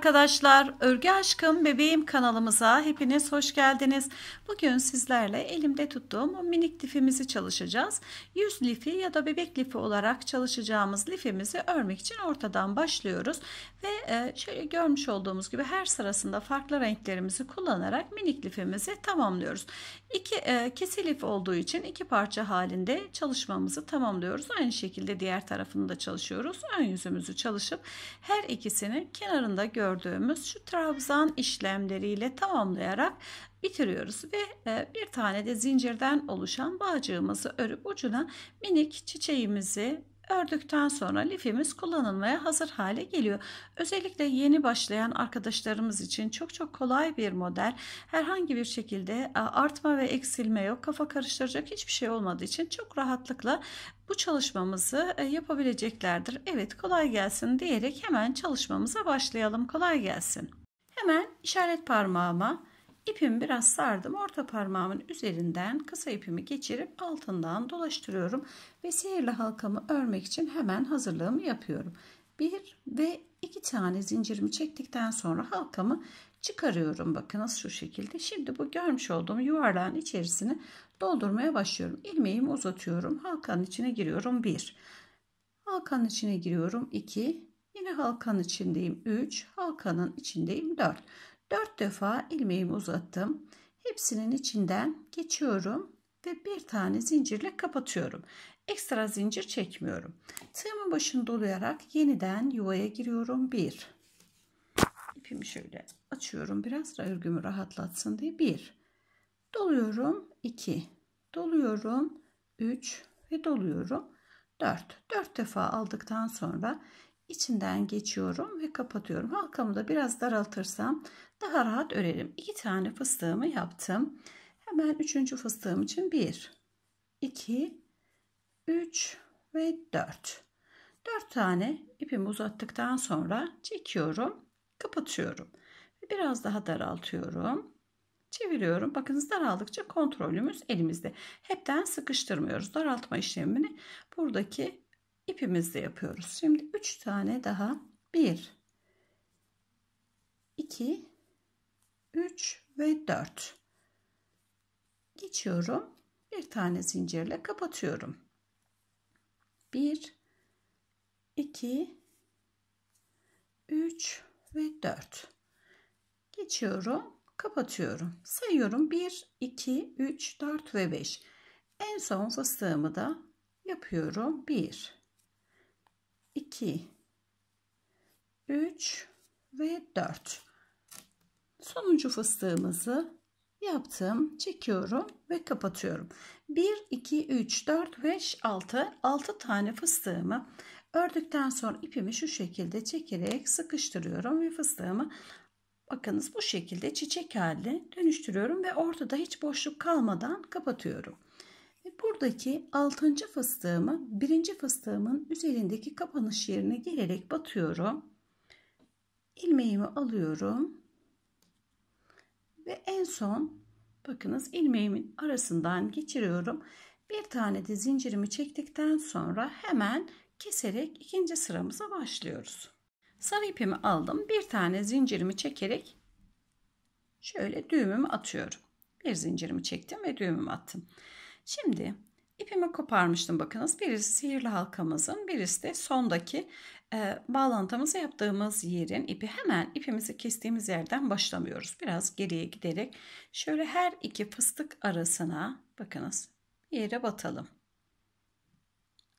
arkadaşlar, Örgü Aşkım Bebeğim kanalımıza hepiniz hoş geldiniz. Bugün sizlerle elimde tuttuğum minik lifimizi çalışacağız. Yüz lifi ya da bebek lifi olarak çalışacağımız lifimizi örmek için ortadan başlıyoruz. Ve e, şöyle görmüş olduğumuz gibi her sırasında farklı renklerimizi kullanarak minik lifimizi tamamlıyoruz. İki, e, iki olduğu için iki parça halinde çalışmamızı tamamlıyoruz. Aynı şekilde diğer tarafını da çalışıyoruz. Ön yüzümüzü çalışıp her ikisini kenarında gördüğümüz şu trabzan işlemleriyle tamamlayarak bitiriyoruz ve e, bir tane de zincirden oluşan bağcığımızı örüp ucuna minik çiçeğimizi Ördükten sonra lifimiz kullanılmaya hazır hale geliyor. Özellikle yeni başlayan arkadaşlarımız için çok çok kolay bir model. Herhangi bir şekilde artma ve eksilme yok. Kafa karıştıracak hiçbir şey olmadığı için çok rahatlıkla bu çalışmamızı e, yapabileceklerdir. Evet kolay gelsin diyerek hemen çalışmamıza başlayalım. Kolay gelsin. Hemen işaret parmağıma İpimi biraz sardım. Orta parmağımın üzerinden kısa ipimi geçirip altından dolaştırıyorum. Ve sihirli halkamı örmek için hemen hazırlığımı yapıyorum. Bir ve iki tane zincirimi çektikten sonra halkamı çıkarıyorum. Bakın nasıl şu şekilde. Şimdi bu görmüş olduğum yuvarlağın içerisini doldurmaya başlıyorum. İlmeğimi uzatıyorum. Halkanın içine giriyorum. Bir. Halkanın içine giriyorum. 2. Yine halkanın içindeyim. 3. Halkanın içindeyim. 4. 4 defa ilmeğimi uzattım. Hepsinin içinden geçiyorum ve bir tane zincirle kapatıyorum. Ekstra zincir çekmiyorum. Tığımın başını dolayarak yeniden yuvaya giriyorum. 1 ipimi şöyle açıyorum biraz da örgümü rahatlatsın diye. 1 doluyorum. 2 doluyorum. 3 ve doluyorum. 4. 4 defa aldıktan sonra içinden geçiyorum ve kapatıyorum. Halkamı da biraz daraltırsam daha rahat örerim. İki tane fıstığımı yaptım. Hemen üçüncü fıstığım için bir, iki, üç ve dört. Dört tane ipimi uzattıktan sonra çekiyorum, kapatıyorum. Biraz daha daraltıyorum. Çeviriyorum. Bakınız daraldıkça kontrolümüz elimizde. Hepten sıkıştırmıyoruz. Daraltma işlemini buradaki ipimizle yapıyoruz. Şimdi 3 tane daha 1 2 3 ve 4 geçiyorum. Bir tane zincirle kapatıyorum. 1 2 3 ve 4 geçiyorum kapatıyorum sayıyorum 1 2 3 4 ve 5 en son fıstığımı da yapıyorum 1 2 3 ve 4 sonuncu fıstığımızı yaptım çekiyorum ve kapatıyorum 1 2 3 4 5 6 6 tane fıstığımı ördükten sonra ipimi şu şekilde çekerek sıkıştırıyorum ve fıstığımı bakınız bu şekilde çiçek haline dönüştürüyorum ve ortada hiç boşluk kalmadan kapatıyorum Buradaki 6. fıstığımı birinci fıstığımın üzerindeki kapanış yerine gelerek batıyorum. Ilmeğimi alıyorum. Ve en son bakınız ilmeğimin arasından geçiriyorum. Bir tane de zincirimi çektikten sonra hemen keserek ikinci sıramıza başlıyoruz. Sarı ipimi aldım. Bir tane zincirimi çekerek şöyle düğümümü atıyorum. Bir zincirimi çektim ve düğümümü attım. Şimdi ipimi koparmıştım bakınız. Birisi sihirli halkamızın birisi de sondaki e, bağlantımızı yaptığımız yerin ipi. Hemen ipimizi kestiğimiz yerden başlamıyoruz. Biraz geriye giderek şöyle her iki fıstık arasına bakınız yere batalım.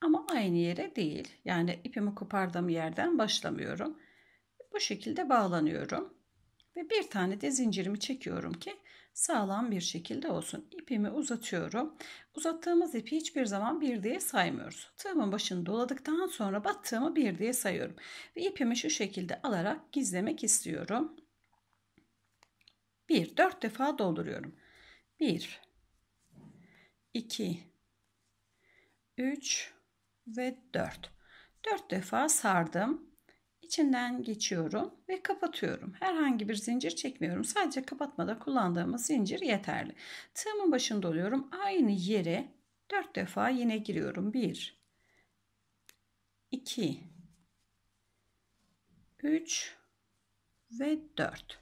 Ama aynı yere değil. Yani ipimi kopardığım yerden başlamıyorum. Bu şekilde bağlanıyorum. Ve bir tane de zincirimi çekiyorum ki sağlam bir şekilde olsun. İpimi uzatıyorum. Uzattığımız ipi hiçbir zaman bir diye saymıyoruz. Tığımın başını doladıktan sonra battığımı bir diye sayıyorum. Ve ipimi şu şekilde alarak gizlemek istiyorum. 1 4 defa dolduruyorum. 1 2 3 ve 4. 4 defa sardım içinden geçiyorum ve kapatıyorum. Herhangi bir zincir çekmiyorum. Sadece kapatmada kullandığımız zincir yeterli. Tığımın başında oluyorum. Aynı yere 4 defa yine giriyorum. 1 2 3 ve 4.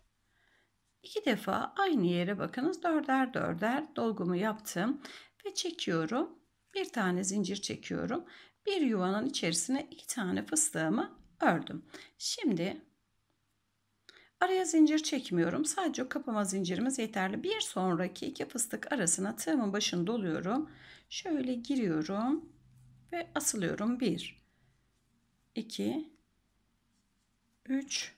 İki defa aynı yere bakınız. Dörder dörder dolgumu yaptım ve çekiyorum. Bir tane zincir çekiyorum. Bir yuvanın içerisine iki tane fıstığımı ördüm. Şimdi araya zincir çekmiyorum. Sadece kapama zincirimiz yeterli. Bir sonraki iki fıstık arasına tığımın başını doluyorum. Şöyle giriyorum ve asılıyorum. 1 2 3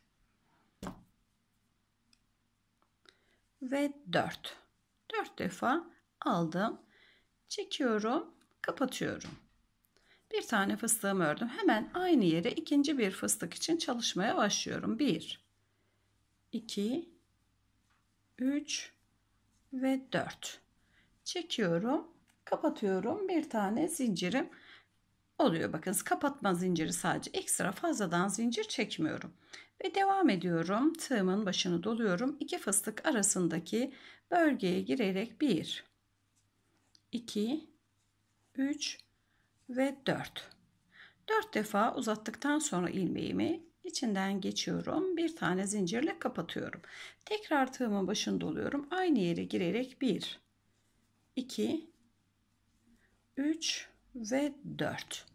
ve 4. 4 defa aldım. Çekiyorum, kapatıyorum. Bir tane fıstığımı ördüm. Hemen aynı yere ikinci bir fıstık için çalışmaya başlıyorum. 1, 2, 3 ve 4. Çekiyorum, kapatıyorum. Bir tane zincirim oluyor. Bakınız kapatma zinciri sadece ekstra fazladan zincir çekmiyorum. Ve devam ediyorum. Tığımın başını doluyorum. İki fıstık arasındaki bölgeye girerek 1, 2, 3 ve 4. 4 defa uzattıktan sonra ilmeğimi içinden geçiyorum. Bir tane zincirle kapatıyorum. Tekrar tığımın başında oluyorum, Aynı yere girerek 1, 2, 3 ve 4.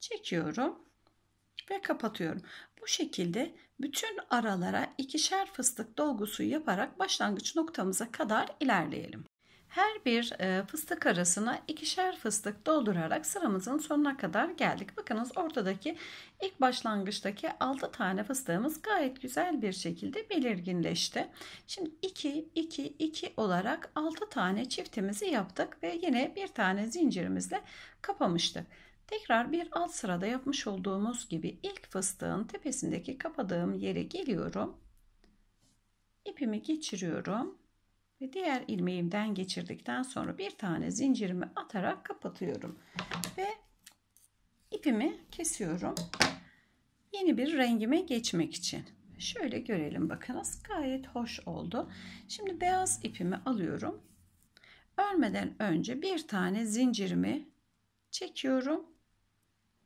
Çekiyorum ve kapatıyorum. Bu şekilde bütün aralara ikişer fıstık dolgusu yaparak başlangıç noktamıza kadar ilerleyelim. Her bir e, fıstık arasına ikişer fıstık doldurarak sıramızın sonuna kadar geldik. Bakınız ortadaki ilk başlangıçtaki 6 tane fıstığımız gayet güzel bir şekilde belirginleşti. Şimdi 2 2 2 olarak 6 tane çiftimizi yaptık ve yine bir tane zincirimizle kapamıştık. Tekrar bir alt sırada yapmış olduğumuz gibi ilk fıstığın tepesindeki kapadığım yere geliyorum. İpimi geçiriyorum ve diğer ilmeğimden geçirdikten sonra bir tane zincirimi atarak kapatıyorum ve ipimi kesiyorum yeni bir rengime geçmek için şöyle görelim bakınız gayet hoş oldu şimdi beyaz ipimi alıyorum örmeden önce bir tane zincirimi çekiyorum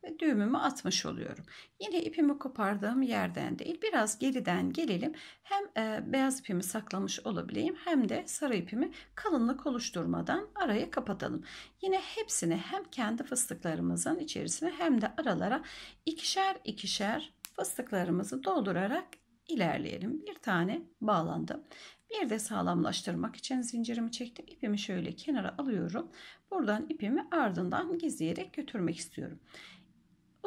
ve düğümümü atmış oluyorum. Yine ipimi kopardığım yerden değil biraz geriden gelelim. Hem e, beyaz ipimi saklamış olabileyim hem de sarı ipimi kalınlık oluşturmadan araya kapatalım. Yine hepsini hem kendi fıstıklarımızın içerisine hem de aralara ikişer ikişer fıstıklarımızı doldurarak ilerleyelim. Bir tane bağlandım. Bir de sağlamlaştırmak için zincirimi çektim. İpimi şöyle kenara alıyorum. Buradan ipimi ardından gizleyerek götürmek istiyorum.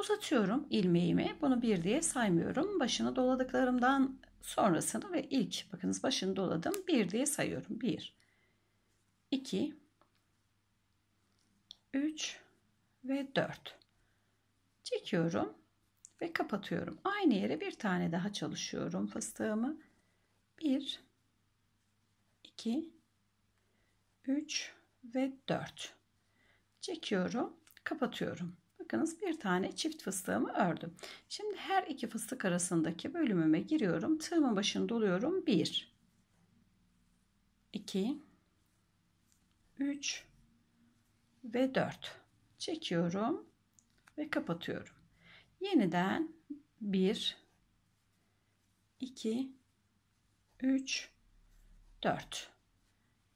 Uzatıyorum ilmeğimi. Bunu bir diye saymıyorum. Başını doladıklarımdan sonrasını ve ilk bakınız başını doladım. Bir diye sayıyorum. Bir, iki, üç ve dört. Çekiyorum ve kapatıyorum. Aynı yere bir tane daha çalışıyorum fıstığımı. Bir, iki, üç ve dört. Çekiyorum, kapatıyorum bakınız bir tane çift fıstığımı ördüm. Şimdi her iki fıstık arasındaki bölümüme giriyorum. Tığımın başını doluyorum. 1 2 3 ve 4 çekiyorum ve kapatıyorum. Yeniden 1 2 3 4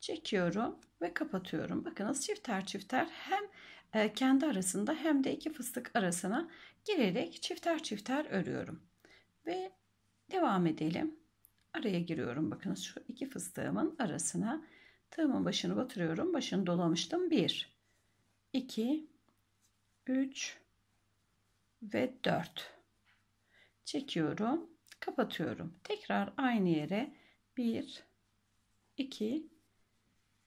çekiyorum ve kapatıyorum. Bakınız çifter çifter hem e, kendi arasında hem de iki fıstık arasına girerek çifter çifter örüyorum. Ve devam edelim. Araya giriyorum. Bakınız şu iki fıstığımın arasına tığımın başını batırıyorum. Başını dolamıştım. 1 2 3 ve 4 çekiyorum. Kapatıyorum. Tekrar aynı yere 1 2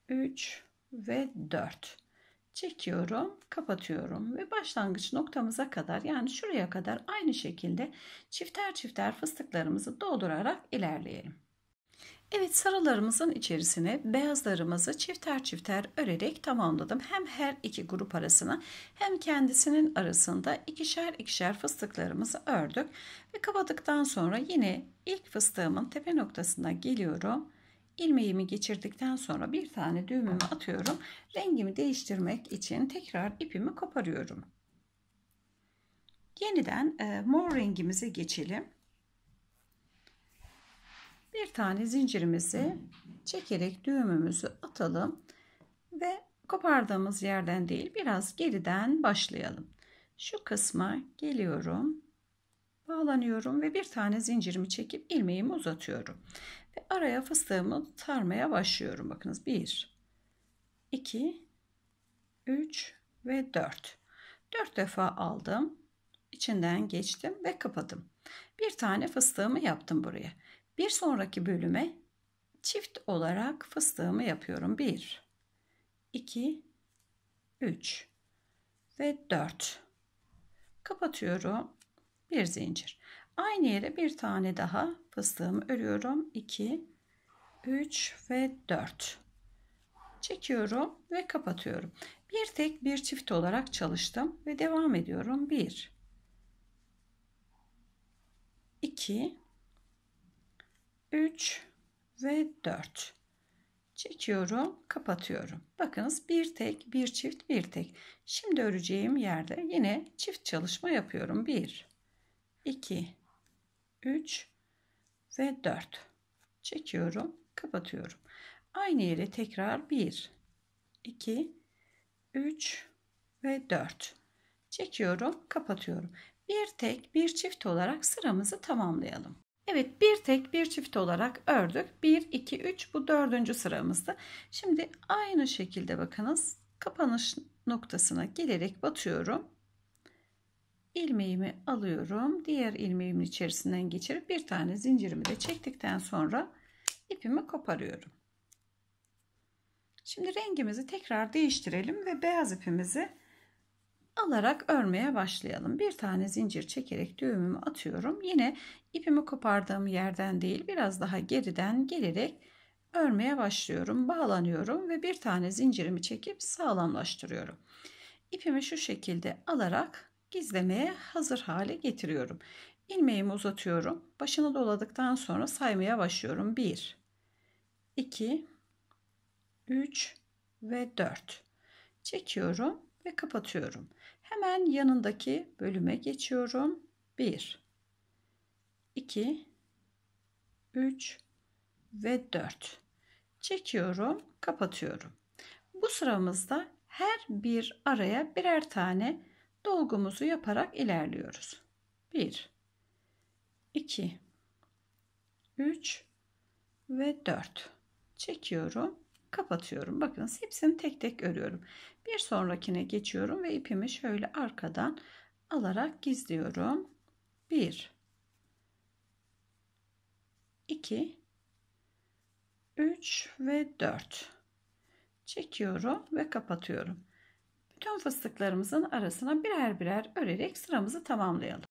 3 ve 4 çekiyorum, kapatıyorum ve başlangıç noktamıza kadar yani şuraya kadar aynı şekilde çifter çifter fıstıklarımızı doldurarak ilerleyelim. Evet sarılarımızın içerisine beyazlarımızı çifter çifter örerek tamamladım. Hem her iki grup arasına hem kendisinin arasında ikişer ikişer fıstıklarımızı ördük. Ve kapadıktan sonra yine ilk fıstığımın tepe noktasına geliyorum ilmeğimi geçirdikten sonra bir tane düğümümü atıyorum. Rengimi değiştirmek için tekrar ipimi koparıyorum. Yeniden e, mor rengimize geçelim. Bir tane zincirimizi çekerek düğümümüzü atalım ve kopardığımız yerden değil biraz geriden başlayalım. Şu kısma geliyorum. Bağlanıyorum ve bir tane zincirimi çekip ilmeğimi uzatıyorum. Ve araya fıstığımı tarmaya başlıyorum. Bakınız 1, 2, 3 ve 4. 4 defa aldım. içinden geçtim ve kapadım. Bir tane fıstığımı yaptım buraya. Bir sonraki bölüme çift olarak fıstığımı yapıyorum. 1, 2, 3 ve 4. Kapatıyorum. Bir zincir. Aynı yere bir tane daha fıstığımı örüyorum. 2, 3 ve 4. Çekiyorum ve kapatıyorum. Bir tek bir çift olarak çalıştım ve devam ediyorum. 1, 2, 3 ve 4 çekiyorum kapatıyorum bakınız bir tek bir çift bir tek şimdi öreceğim yerde yine çift çalışma yapıyorum 1 2 3 ve 4. Çekiyorum, kapatıyorum. Aynı yere tekrar 1, 2, 3 ve 4. Çekiyorum, kapatıyorum. Bir tek, bir çift olarak sıramızı tamamlayalım. Evet bir tek bir çift olarak ördük. 1, 2, 3 bu dördüncü sıramızda. Şimdi aynı şekilde bakınız kapanış noktasına gelerek batıyorum ilmeğimi alıyorum. Diğer ilmeğimin içerisinden geçirip bir tane zincirimi de çektikten sonra ipimi koparıyorum. Şimdi rengimizi tekrar değiştirelim ve beyaz ipimizi alarak örmeye başlayalım. Bir tane zincir çekerek düğümümü atıyorum. Yine ipimi kopardığım yerden değil biraz daha geriden gelerek örmeye başlıyorum. Bağlanıyorum ve bir tane zincirimi çekip sağlamlaştırıyorum. İpimi şu şekilde alarak gizlemeye hazır hale getiriyorum. İlmeğimi uzatıyorum. Başını doladıktan sonra saymaya başlıyorum. 1 2 3 ve 4. Çekiyorum ve kapatıyorum. Hemen yanındaki bölüme geçiyorum. 1 2 3 ve 4. Çekiyorum, kapatıyorum. Bu sıramızda her bir araya birer tane dolgumuzu yaparak ilerliyoruz. 1 2 3 ve 4 çekiyorum kapatıyorum. Bakın hepsini tek tek örüyorum. Bir sonrakine geçiyorum ve ipimi şöyle arkadan alarak gizliyorum. 1 2 3 ve 4 çekiyorum ve kapatıyorum. Bütün fıstıklarımızın arasına birer birer örerek sıramızı tamamlayalım.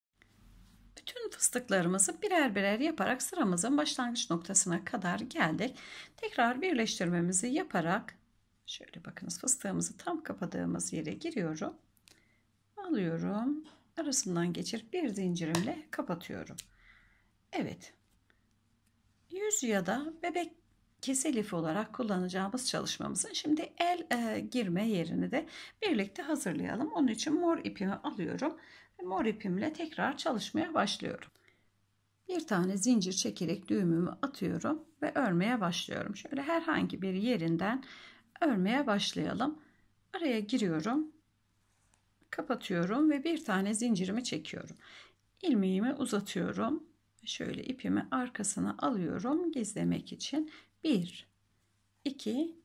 Bütün fıstıklarımızı birer birer yaparak sıramızın başlangıç noktasına kadar geldik. Tekrar birleştirmemizi yaparak şöyle bakınız fıstığımızı tam kapadığımız yere giriyorum. Alıyorum. Arasından geçirip bir zincirimle kapatıyorum. Evet. Yüz ya da bebek kese lifi olarak kullanacağımız çalışmamızın şimdi el e, girme yerini de birlikte hazırlayalım. Onun için mor ipimi alıyorum. Mor ipimle tekrar çalışmaya başlıyorum. Bir tane zincir çekerek düğümümü atıyorum ve örmeye başlıyorum. Şöyle herhangi bir yerinden örmeye başlayalım. Araya giriyorum. Kapatıyorum ve bir tane zincirimi çekiyorum. İlmeğimi uzatıyorum. Şöyle ipimi arkasına alıyorum gizlemek için 1, 2,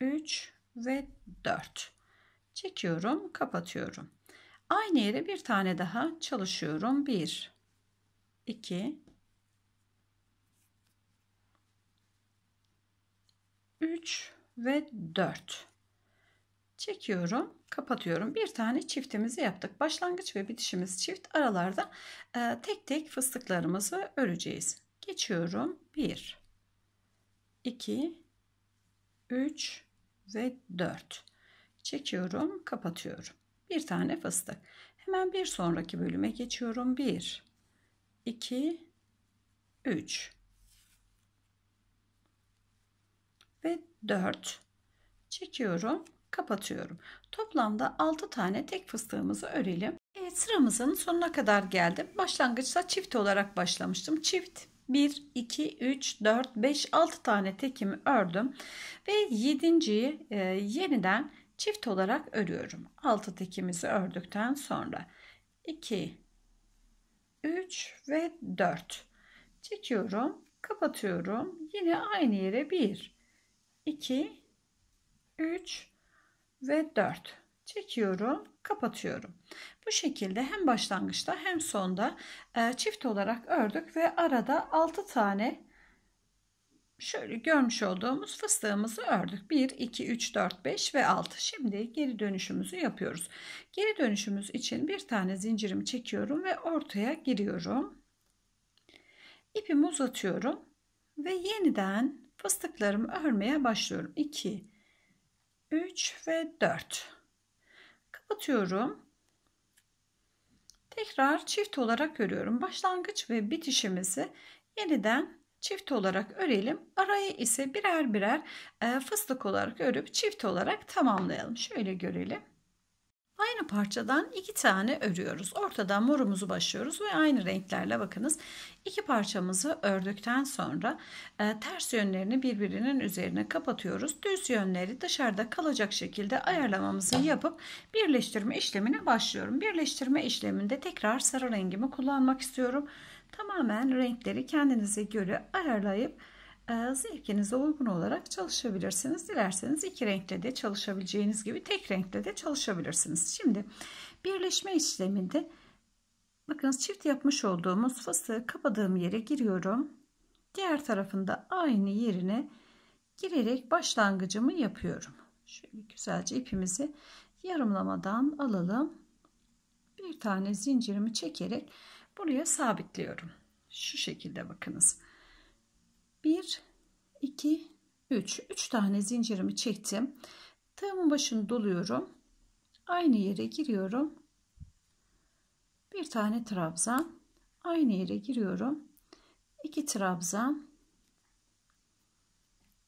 3 ve 4. Çekiyorum, kapatıyorum. Aynı yere bir tane daha çalışıyorum. 1, 2, 3 ve 4. Çekiyorum, kapatıyorum. Bir tane çiftimizi yaptık. Başlangıç ve bitişimiz çift. Aralarda e, tek tek fıstıklarımızı öreceğiz. Geçiyorum. 1 2 3 ve 4 çekiyorum kapatıyorum bir tane fıstık hemen bir sonraki bölüme geçiyorum 1 2 3 ve 4 çekiyorum kapatıyorum toplamda 6 tane tek fıstığımızı örelim Evet sıramızın sonuna kadar geldim. Başlangıçta çift olarak başlamıştım. Çift 1, 2, 3, 4, 5, 6 tane tekimi ördüm. Ve 7.yi e, yeniden çift olarak örüyorum. 6 tekimizi ördükten sonra 2, 3 ve 4 çekiyorum kapatıyorum yine aynı yere 1 2 3 ve 4 çekiyorum, kapatıyorum. Bu şekilde hem başlangıçta hem sonda e, çift olarak ördük ve arada 6 tane şöyle görmüş olduğumuz fıstığımızı ördük. 1, 2, 3, 4, 5 ve 6. Şimdi geri dönüşümüzü yapıyoruz. Geri dönüşümüz için bir tane zincirimi çekiyorum ve ortaya giriyorum. İpimi uzatıyorum ve yeniden fıstıklarımı örmeye başlıyorum. 2, 3 ve 4. Atıyorum. Tekrar çift olarak örüyorum. Başlangıç ve bitişimizi yeniden çift olarak örelim. Arayı ise birer birer e, fıstık olarak örüp çift olarak tamamlayalım. Şöyle görelim. Aynı parçadan iki tane örüyoruz. Ortadan morumuzu başlıyoruz ve aynı renklerle bakınız. İki parçamızı ördükten sonra e, ters yönlerini birbirinin üzerine kapatıyoruz. Düz yönleri dışarıda kalacak şekilde ayarlamamızı yapıp birleştirme işlemine başlıyorum. Birleştirme işleminde tekrar sarı rengimi kullanmak istiyorum. Tamamen renkleri kendinize göre ayarlayıp ee, zevkinize uygun olarak çalışabilirsiniz. Dilerseniz iki renkte de çalışabileceğiniz gibi tek renkte de çalışabilirsiniz. Şimdi birleşme işleminde bakınız çift yapmış olduğumuz fıstığı kapadığım yere giriyorum. Diğer tarafında aynı yerine girerek başlangıcımı yapıyorum. Şöyle güzelce ipimizi yarımlamadan alalım. Bir tane zincirimi çekerek buraya sabitliyorum. Şu şekilde bakınız. 1 2 3 3 tane zincirimi çektim tığımın başını doluyorum aynı yere giriyorum bir tane trabzan aynı yere giriyorum 2 trabzan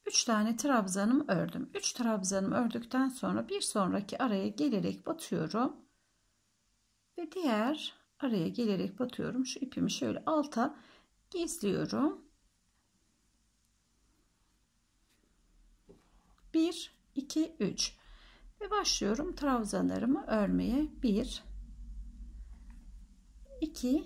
3 tane trabzanım ördüm 3 trabzanım ördükten sonra bir sonraki araya gelerek batıyorum ve diğer araya gelerek batıyorum şu ipimi şöyle alta gizliyorum 1 2 3 ve başlıyorum trabzanlarımı örmeye 1 2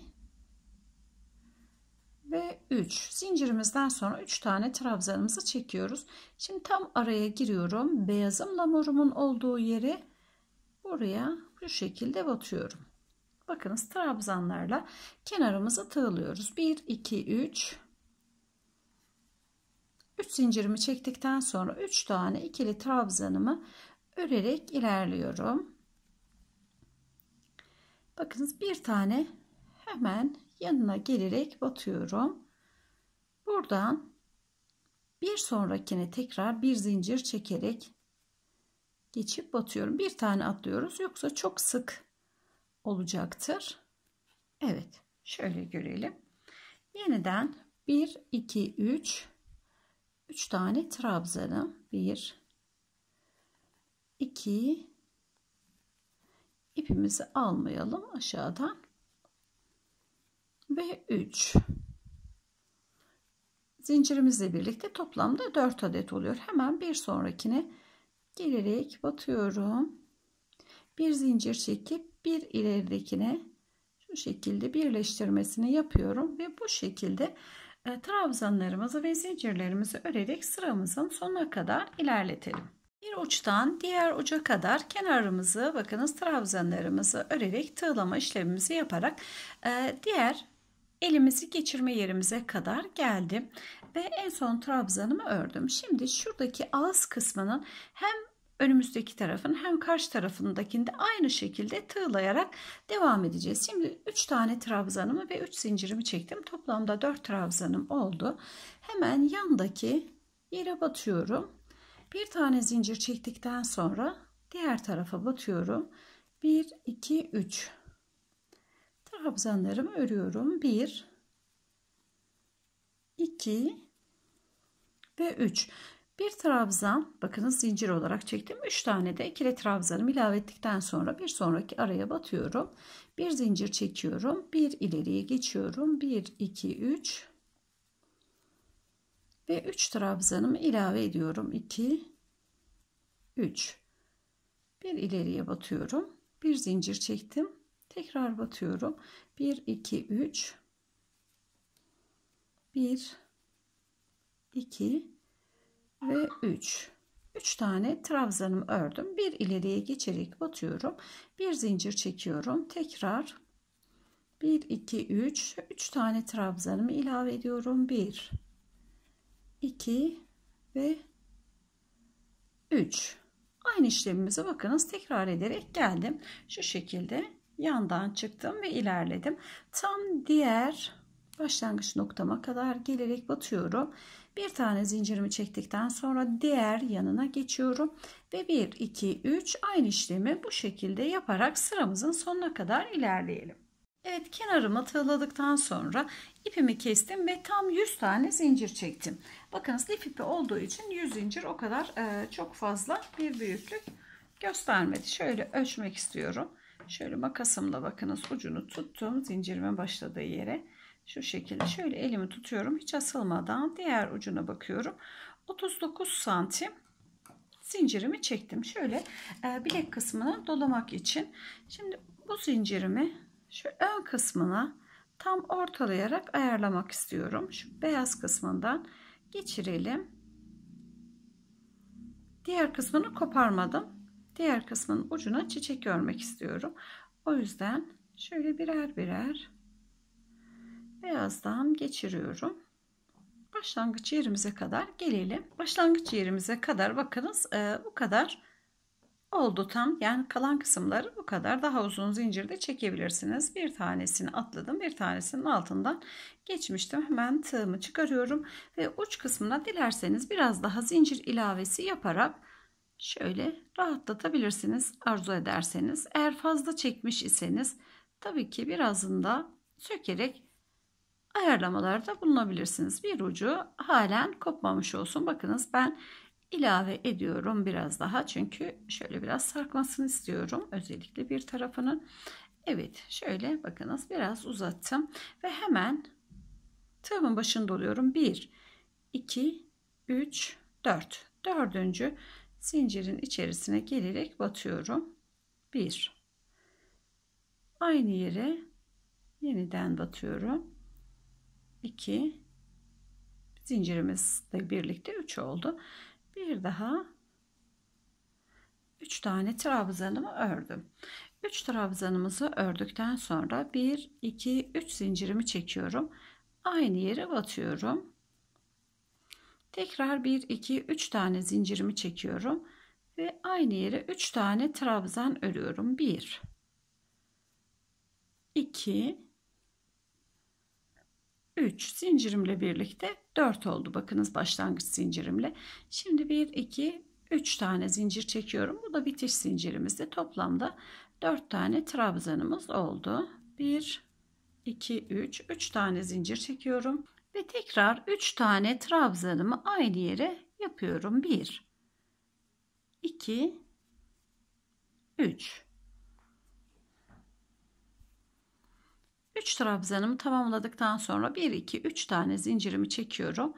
ve 3 zincirimizden sonra 3 tane trabzanımızı çekiyoruz şimdi tam araya giriyorum beyazım, morumun olduğu yeri buraya bu şekilde batıyorum bakınız trabzanlarla kenarımızı tığlıyoruz 1 2 3 3 zincirimi çektikten sonra 3 tane ikili trabzanımı örerek ilerliyorum. Bakınız bir tane hemen yanına gelerek batıyorum. Buradan bir sonrakine tekrar bir zincir çekerek geçip batıyorum. Bir tane atlıyoruz yoksa çok sık olacaktır. Evet şöyle görelim. Yeniden 1, 2, 3, 3 tane trabzanı 1 2 ipimizi almayalım aşağıdan ve 3 zincirimizle birlikte toplamda 4 adet oluyor hemen bir sonrakine gelerek batıyorum bir zincir çekip bir ileridekine şu şekilde birleştirmesini yapıyorum ve bu şekilde e, trabzanlarımızı ve zincirlerimizi örerek sıramızın sonuna kadar ilerletelim. Bir uçtan diğer uca kadar kenarımızı bakınız trabzanlarımızı örerek tığlama işlemimizi yaparak e, diğer elimizi geçirme yerimize kadar geldim ve en son trabzanımı ördüm. Şimdi şuradaki ağız kısmının hem önümüzdeki tarafın hem karşı tarafındakinde aynı şekilde tığlayarak devam edeceğiz. Şimdi 3 tane trabzanımı ve 3 zincirimi çektim. Toplamda 4 trabzanım oldu. Hemen yandaki yere batıyorum. Bir tane zincir çektikten sonra diğer tarafa batıyorum. 1 2 3 trabzanlarımı örüyorum. 1 2 ve 3 bir trabzan bakınız zincir olarak çektim. 3 tane de ikili trabzanımı ilave ettikten sonra bir sonraki araya batıyorum. Bir zincir çekiyorum. Bir ileriye geçiyorum. 1 2 3 ve 3 trabzanımı ilave ediyorum. 2 3 bir ileriye batıyorum. Bir zincir çektim. Tekrar batıyorum. 1 2 3 1 2 ve 3. 3 tane trabzanım ördüm. Bir ileriye geçerek batıyorum. Bir zincir çekiyorum. Tekrar 1 2 3 3 tane trabzanımı ilave ediyorum. 1 2 ve 3. Aynı işlemimizi bakınız tekrar ederek geldim. Şu şekilde yandan çıktım ve ilerledim. Tam diğer başlangıç noktama kadar gelerek batıyorum. Bir tane zincirimi çektikten sonra diğer yanına geçiyorum. Ve 1, 2, 3 aynı işlemi bu şekilde yaparak sıramızın sonuna kadar ilerleyelim. Evet kenarımı tığladıktan sonra ipimi kestim ve tam 100 tane zincir çektim. Bakınız lif ipi olduğu için 100 zincir o kadar e, çok fazla bir büyüklük göstermedi. Şöyle ölçmek istiyorum. Şöyle makasımla bakınız ucunu tuttum zincirimin başladığı yere. Şu şekilde şöyle elimi tutuyorum. Hiç asılmadan diğer ucuna bakıyorum. 39 santim zincirimi çektim. Şöyle e, bilek kısmını dolamak için. Şimdi bu zincirimi şu ön kısmına tam ortalayarak ayarlamak istiyorum. Şu beyaz kısmından geçirelim. Diğer kısmını koparmadım. Diğer kısmın ucuna çiçek örmek istiyorum. O yüzden şöyle birer birer Birazdan geçiriyorum. Başlangıç yerimize kadar gelelim. Başlangıç yerimize kadar bakınız e, bu kadar oldu tam. Yani kalan kısımları bu kadar. Daha uzun zincirde çekebilirsiniz. Bir tanesini atladım. Bir tanesinin altından geçmiştim. Hemen tığımı çıkarıyorum. Ve uç kısmına dilerseniz biraz daha zincir ilavesi yaparak şöyle rahatlatabilirsiniz. Arzu ederseniz. Eğer fazla çekmiş iseniz tabii ki birazını da sökerek ayarlamalarda bulunabilirsiniz. Bir ucu halen kopmamış olsun. Bakınız ben ilave ediyorum biraz daha. Çünkü şöyle biraz sarkmasını istiyorum. Özellikle bir tarafının. Evet şöyle bakınız biraz uzattım. Ve hemen tığımın başını doluyorum. 1, 2, 3, 4. Dördüncü zincirin içerisine gelerek batıyorum. 1. Aynı yere yeniden batıyorum. 2 zincirimizle birlikte 3 oldu. Bir daha 3 tane trabzanımı ördüm. 3 trabzanımızı ördükten sonra 1 2 3 zincirimi çekiyorum. Aynı yere batıyorum. Tekrar 1 2 3 tane zincirimi çekiyorum ve aynı yere 3 tane trabzan örüyorum. 1 2 3 zincirimle birlikte 4 oldu. Bakınız başlangıç zincirimle. Şimdi 1, 2, 3 tane zincir çekiyorum. Bu da bitiş zincirimizde toplamda 4 tane trabzanımız oldu. 1, 2, 3, 3 tane zincir çekiyorum. Ve tekrar 3 tane trabzanımı aynı yere yapıyorum. 1, 2, 3. 3 trabzanımı tamamladıktan sonra 1 2 3 tane zincirimi çekiyorum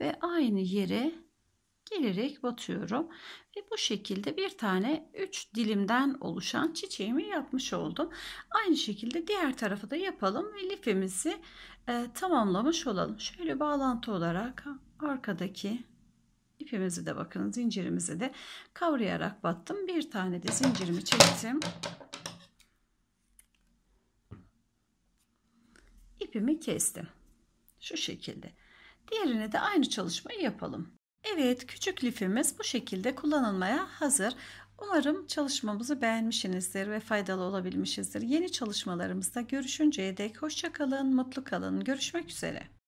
ve aynı yere gelerek batıyorum ve bu şekilde bir tane 3 dilimden oluşan çiçeğimi yapmış oldum. Aynı şekilde diğer tarafı da yapalım ve lifimizi e, tamamlamış olalım. Şöyle bağlantı olarak arkadaki ipimizi de bakın zincirimizi de kavrayarak battım. Bir tane de zincirimi çektim. ipimi kestim. Şu şekilde. Diğerine de aynı çalışmayı yapalım. Evet küçük lifimiz bu şekilde kullanılmaya hazır. Umarım çalışmamızı beğenmişsinizdir ve faydalı olabilmişizdir. Yeni çalışmalarımızda görüşünceye dek hoşçakalın, mutlu kalın. Görüşmek üzere.